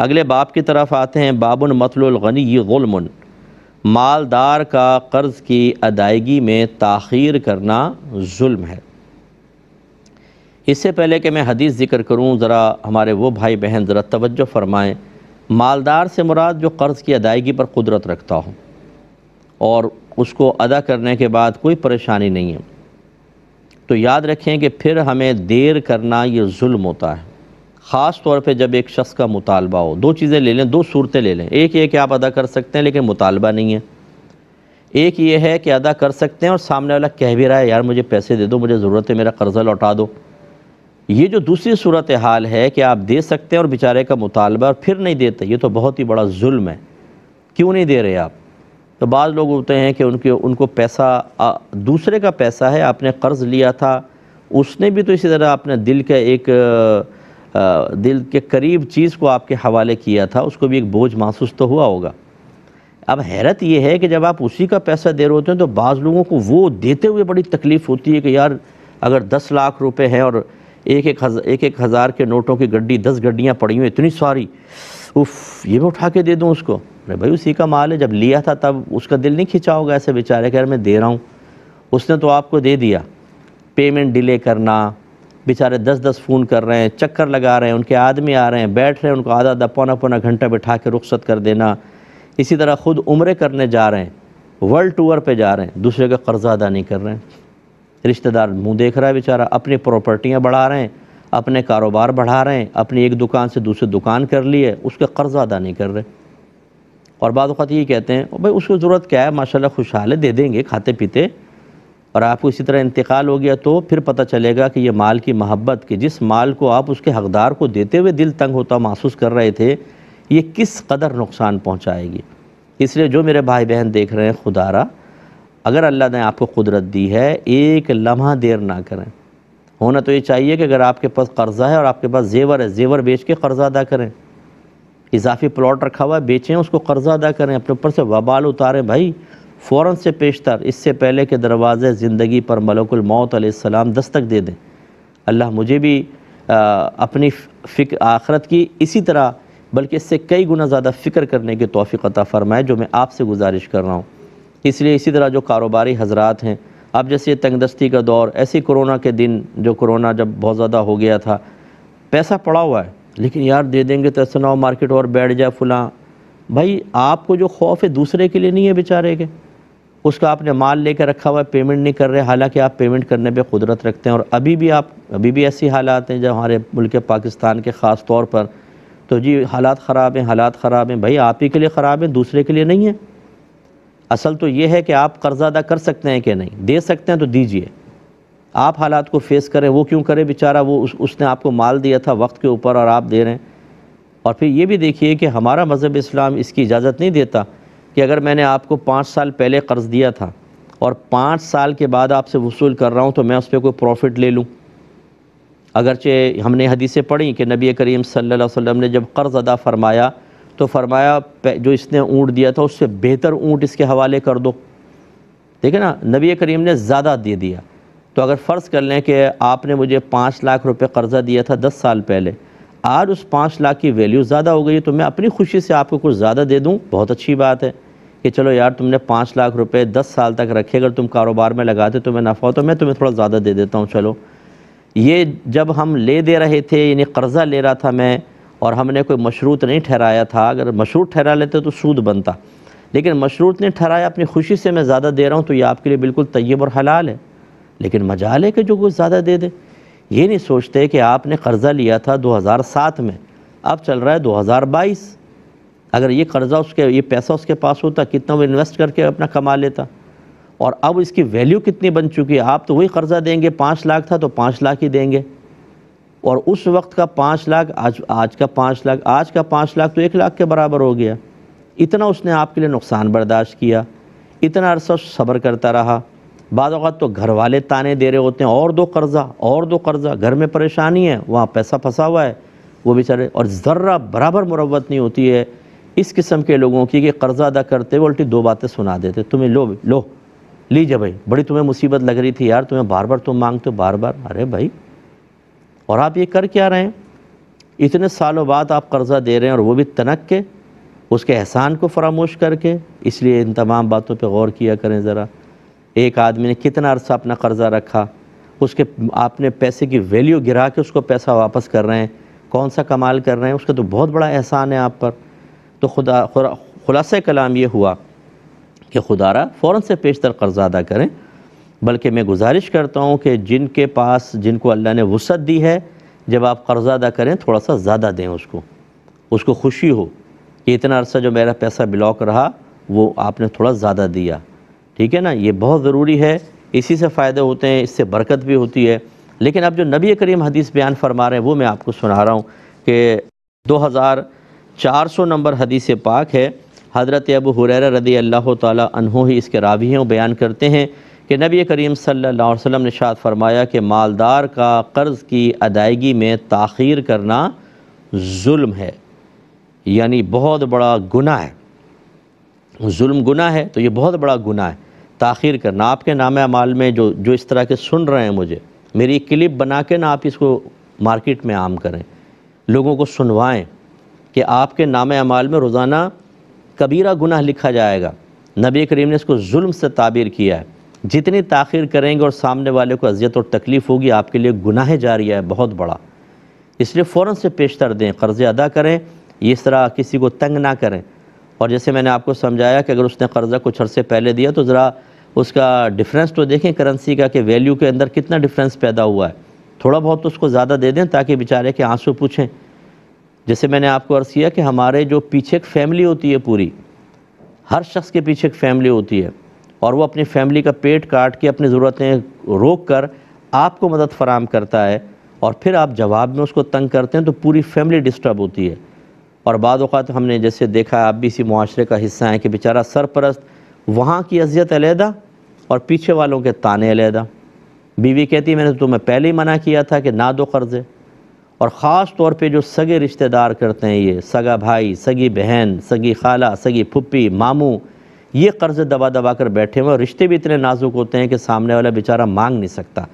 अगले बाप की तरफ आते हैं बाबुन मतलगनी ग़ुलमन मालदार का कर्ज़ की अदायगी में ताखीर करना जुल्म है इससे पहले कि मैं हदीस ज़िक्र करूँ ज़रा हमारे वो भाई बहन ज़रा तवज्जो फ़रमाएँ मालदार से मुराद जो कर्ज़ की अदायगी पर कुदरत रखता हो और उसको अदा करने के बाद कोई परेशानी नहीं है तो याद रखें कि फिर हमें देर करना ये जुल्म होता है ख़ास तौर पे जब एक शख्स का मुतालबा हो दो चीज़ें ले लें दो सूरतें ले लें एक ये कि आप अदा कर सकते हैं लेकिन मुतालबा नहीं है एक ये है कि अदा कर सकते हैं और सामने वाला कह भी रहा है यार मुझे पैसे दे दो मुझे ज़रूरत है मेरा कर्ज़ा लौटा दो ये जो दूसरी सूरत हाल है कि आप दे सकते हैं और बेचारे का मुतालबा और फिर नहीं देते ये तो बहुत ही बड़ा जुल्म है क्यों नहीं दे रहे आप तो बाद लोग होते हैं कि उनके उनको पैसा आ, दूसरे का पैसा है आपने कर्ज़ लिया था उसने भी तो इसी तरह अपने दिल का एक आ, दिल के करीब चीज़ को आपके हवाले किया था उसको भी एक बोझ महसूस तो हुआ होगा अब हैरत ये है कि जब आप उसी का पैसा दे रहे होते हैं तो बाज़ लोगों को वो देते हुए बड़ी तकलीफ़ होती है कि यार अगर दस लाख रुपए हैं और एक एक हज़ार एक एक हज़ार के नोटों की गड्डी दस गड्डियाँ पड़ी हुई इतनी सारी उफ ये मैं उठा के दे दूँ उसको अरे भाई उसी का माल है जब लिया था तब उसका दिल नहीं खिंचा होगा ऐसे बेचारे कि यार मैं दे रहा हूँ उसने तो आपको दे दिया पेमेंट डिले करना बेचारे दस दस फ़ोन कर रहे हैं चक्कर लगा रहे हैं उनके आदमी आ रहे हैं बैठ रहे हैं उनको आधा आधा पौना पौना घंटा बिठा के रुख्सत कर देना इसी तरह ख़ुद उम्र करने जा रहे हैं वर्ल्ड टूर पर जा रहे हैं दूसरे का कर्ज़ा अदा नहीं कर रहे हैं रिश्तेदार मुँह देख रहा है बेचारा अपनी प्रॉपर्टियाँ बढ़ा रहे हैं अपने कारोबार बढ़ा रहे हैं अपनी एक दुकान से दूसरी दुकान कर ली है उसका कर्ज़ा अदा नहीं कर रहे और बाद ये कहते हैं भाई उसको ज़रूरत क्या है माशाल्लाह खुशहाल है दे देंगे खाते पीते और आपको इसी तरह इंतकाल हो गया तो फिर पता चलेगा कि ये माल की महब्बत कि जिस माल को आप उसके हकदार को देते हुए दिल तंग होता महसूस कर रहे थे ये किस कदर नुकसान पहुँचाएगी इसलिए जो मेरे भाई बहन देख रहे हैं खुदारा अगर अल्लाह ने आपको कुदरत दी है एक लम्हा देर ना करें होना तो ये चाहिए कि अगर आपके पास कर्ज़ा है और आपके पास जेवर है जेवर बेच के कर्ज़ा अदा करें इजाफी प्लॉट रखा हुआ है बेचें उसको कर्ज़ा अदा करें अपने ऊपर से वबाल उतारें भाई फ़ौर से पेशतर इससे पहले के दरवाज़े ज़िंदगी पर मलकुल मौत आसमाम दस्तक दे दें अल्लाह मुझे भी आ, अपनी फिक आखरत की इसी तरह बल्कि इससे कई गुना ज़्यादा फ़िक्र करने की तोफ़ी अतः फ़रमाए जो मैं आपसे गुजारिश कर रहा हूँ इसलिए इसी तरह जो कारोबारी हजरात हैं अब जैसे तंगदस्ती का दौर ऐसे कोरोना के दिन जो कोरोना जब बहुत ज़्यादा हो गया था पैसा पड़ा हुआ है लेकिन यार दे देंगे तो ऐसा ना मार्केट और बैठ जाए फुला भाई आपको जो खौफ है दूसरे के लिए नहीं है बेचारे के उसका आपने माल लेकर रखा हुआ है पेमेंट नहीं कर रहे हालांकि आप पेमेंट करने पे कुदरत रखते हैं और अभी भी आप अभी भी ऐसी हालात हैं जब हमारे मुल्क पाकिस्तान के ख़ास तौर पर तो जी हालात ख़राब हैं हालात ख़राब हैं भाई आप ही के लिए ख़राब हैं दूसरे के लिए नहीं है असल तो ये है कि आप कर्ज़ अदा कर सकते हैं कि नहीं दे सकते हैं तो दीजिए आप हालात को फेस करें वो क्यों करें बेचारा वो उस, उसने आपको माल दिया था वक्त के ऊपर और आप दे रहे हैं और फिर ये भी देखिए कि हमारा मज़हब इस्लाम इसकी इजाज़त नहीं देता कि अगर मैंने आपको पाँच साल पहले कर्ज़ दिया था और पाँच साल के बाद आपसे वसूल कर रहा हूँ तो मैं उस पर कोई प्रॉफिट ले लूँ अगरचे हमने हदीसें पढ़ी कि नबी करीम सल्लल्लाहु अलैहि वसल्लम ने जब कर्ज़ अदा फरमाया तो फरमाया जो इसने ऊँट दिया था उससे बेहतर ऊँट इसके हवाले कर दो ठीक है ना नबी करीम ने ज़्यादा दे दिया तो अगर फ़र्ज़ कर लें कि आपने मुझे पाँच लाख रुपये कर्ज़ा दिया था दस साल पहले आज उस पाँच लाख की वैल्यू ज़्यादा हो गई तो मैं अपनी खुशी से आपको कुछ ज़्यादा दे दूँ बहुत अच्छी बात है कि चलो यार तुमने पाँच लाख रुपए दस साल तक रखे अगर तुम कारोबार में लगाते तो मैं नफ़ा तो मैं तुम्हें थोड़ा ज़्यादा दे देता हूँ चलो ये जब हम ले दे रहे थे यानी कर्ज़ा ले रहा था मैं और हमने कोई मशरूत नहीं ठहराया था अगर मशरूत ठहरा लेते तो सूद बनता लेकिन मशरूत ने ठहराया अपनी खुशी से मैं ज़्यादा दे रहा हूँ तो ये आपके लिए बिल्कुल तयब और हलाल है लेकिन मजाल है कि जो कुछ ज़्यादा दे दे ये नहीं सोचते कि आपने कर्ज़ा लिया था सात में अब चल रहा है बाईस अगर ये कर्ज़ा उसके ये पैसा उसके पास होता कितना वो इन्वेस्ट करके अपना कमा लेता और अब इसकी वैल्यू कितनी बन चुकी है आप तो वही कर्ज़ा देंगे पाँच लाख था तो पाँच लाख ही देंगे और उस वक्त का पाँच लाख आज आज का पाँच लाख आज का पाँच लाख तो एक लाख के बराबर हो गया इतना उसने आपके लिए नुकसान बर्दाश्त किया इतना अरसा सब्र करता रहा बाद तो घर वाले ताने दे रहे होते हैं और दो कर्ज़ा और दो कर्ज़ा घर में परेशानी है वहाँ पैसा फंसा हुआ है वो बेचारे और ज़र्रा बराबर मुरवत नहीं होती है इस किस्म के लोगों की कि कर्ज़ा अदा करते हुए उल्टी दो बातें सुना देते तुम्हें लो लो लीजिए भाई बड़ी तुम्हें मुसीबत लग रही थी यार तुम्हें बार बार तुम मांगते हो बार बार अरे भाई और आप ये कर क्या रहे हैं इतने सालों बाद आप कर्ज़ा दे रहे हैं और वो भी तनक के उसके एहसान को फरामोश करके इसलिए इन तमाम बातों पर गौर किया करें ज़रा एक आदमी ने कितना अरसा अपना कर्ज़ा रखा उसके आपने पैसे की वैल्यू गिरा के उसको पैसा वापस कर रहे हैं कौन सा कमाल कर रहे हैं उसका तो बहुत बड़ा एहसान है आप पर तो खुदा खुलास कलाम ये हुआ कि खुदारा फ़ौर से पेशतर कर्ज़ा अदा करें बल्कि मैं गुजारिश करता हूँ कि जिनके पास जिनको अल्लाह ने वसत दी है जब आप कर्ज़ा अदा करें थोड़ा सा ज़्यादा दें उसको उसको खुशी हो कि इतना अरसा जो मेरा पैसा ब्लॉक रहा वो आपने थोड़ा ज़्यादा दिया ठीक है ना ये बहुत ज़रूरी है इसी से फ़ायदे होते हैं इससे बरकत भी होती है लेकिन अब जो नबी करीम हदीस बयान फरमा रहे हैं वो मैं आपको सुना रहा हूँ कि दो हज़ार चार सौ नंबर हदीस पाक है हज़रत अबू हुरैर रदी अल्लाह तहों ही इसके रावी हैं बयान करते हैं कि नबी करीम सल्ला वसम ने शाद फरमाया कि मालदार का कर्ज़ की अदायगी में तख़ीर करना जुल्म है यानी बहुत बड़ा गुना है जुल्म गुना है तो ये बहुत बड़ा गुना है ताखीर करना आपके नाम अमाल में जो जो इस तरह के सुन रहे हैं मुझे मेरी क्लिप बना के ना आप इसको मार्केट में आम करें लोगों को सुनवाएं कि आपके नाम अमाल में रोज़ाना कबीरा गुनाह लिखा जाएगा नबी करीम ने इसको जुल्म से ताबीर किया है जितनी ताखिर करेंगे और सामने वाले को अजियत और तकलीफ़ होगी आपके लिए गुनाह रही है बहुत बड़ा इसलिए फ़ौर से पेशतर दें कर्ज़े अदा करें इस तरह किसी को तंग ना करें और जैसे मैंने आपको समझाया कि अगर उसने कर्ज़ा कुछ अर्से पहले दिया तो ज़रा उसका डिफरेंस तो देखें करेंसी का कि वैल्यू के अंदर कितना डिफरेंस पैदा हुआ है थोड़ा बहुत तो उसको ज़्यादा दे दें ताकि बेचारे के आंसू पूछें जैसे मैंने आपको अर्ज़ किया कि हमारे जो पीछे एक फैमिली होती है पूरी हर शख्स के पीछे एक फैमिली होती है और वो अपनी फैमिली का पेट काट के अपनी ज़रूरतें रोक कर आपको मदद फराम करता है और फिर आप जवाब में उसको तंग करते हैं तो पूरी फैमिली डिस्टर्ब होती है और बाद अवत हमने जैसे देखा आप भी इसी माशरे का हिस्सा हैं कि बेचारा सरपरस्त वहाँ की अजियत अलीहदा और पीछे वालों के ताने अलीहदा बीवी कहती है मैंने तो तुम्हें पहले ही मना किया था कि ना दो कर्ज़े और ख़ास तौर पे जो सगे रिश्तेदार करते हैं ये सगा भाई सगी बहन सगी खाला सगी पुप्पी मामू ये कर्ज़ दबा दबा कर बैठे हुए और रिश्ते भी इतने नाजुक होते हैं कि सामने वाला बेचारा मांग नहीं सकता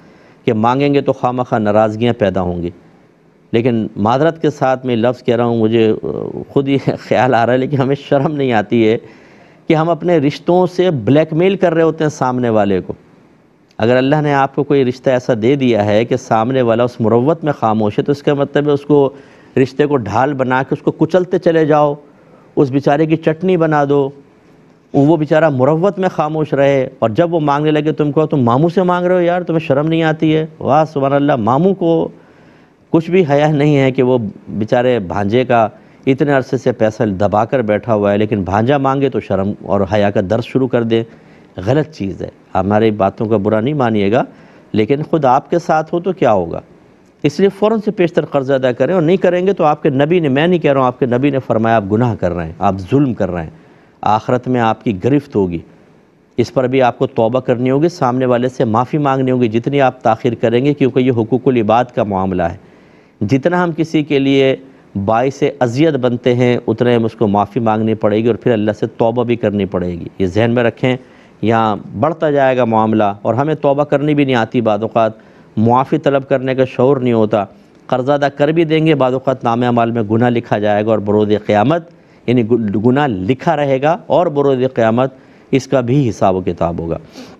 कि मांगेंगे तो खाम खा नाराज़गियाँ पैदा होंगी लेकिन माजरत के साथ मैं लफ्ज़ कह रहा हूँ मुझे ख़ुद ही ख्याल आ रहा है लेकिन हमें शर्म नहीं आती है कि हम अपने रिश्तों से ब्लैकमेल कर रहे होते हैं सामने वाले को अगर अल्लाह ने आपको कोई रिश्ता ऐसा दे दिया है कि सामने वाला उस मुरवत में खामोश है तो इसका मतलब है उसको रिश्ते को ढाल बना के उसको कुचलते चले जाओ उस बेचारे की चटनी बना दो वो बेचारा मुरवत में खामोश रहे और जब वो मांगने लगे तुम कहो तुम मामू से मांग रहे हो यार तुम्हें शर्म नहीं आती है वाह सुबह अल्लाह मामू को कुछ भी हया नहीं है कि वो बेचारे भांजे का इतने अरसे से पैसा दबा कर बैठा हुआ है लेकिन भांजा मांगे तो शर्म और हया का दर्द शुरू कर दे गलत चीज़ है हमारी बातों का बुरा नहीं मानिएगा लेकिन ख़ुद आपके साथ हो तो क्या होगा इसलिए फ़ौर से पेशतर कर्ज़ अदा करें और नहीं करेंगे तो आपके नबी ने मैं नहीं कह रहा हूँ आपके नबी ने फरमाया आप गुनाह कर रहे हैं आप जुल्म कर रहे हैं आखरत में आपकी गिरफ्त होगी इस पर भी आपको तोबा करनी होगी सामने वाले से माफ़ी मांगनी होगी जितनी आप ताखिर करेंगे क्योंकि ये हकूकुल इबाद का मामला है जितना हम किसी के लिए बायस अजियत बनते हैं उतने हम उसको माफ़ी मांगनी पड़ेगी और फिर अल्लाह से तोबा भी करनी पड़ेगी ये जहन में रखें यहाँ बढ़ता जाएगा मामला और हमें तोबा करनी भी नहीं आती बात मुआफ़ी तलब करने का शौर नहीं होता कर्जा अदा कर भी देंगे बाद नाम अमाल में गुना लिखा जाएगा और बरोद क़्यामत यानी गुना लिखा रहेगा और बरोद क़्यामत इसका भी हिसाब किताब होगा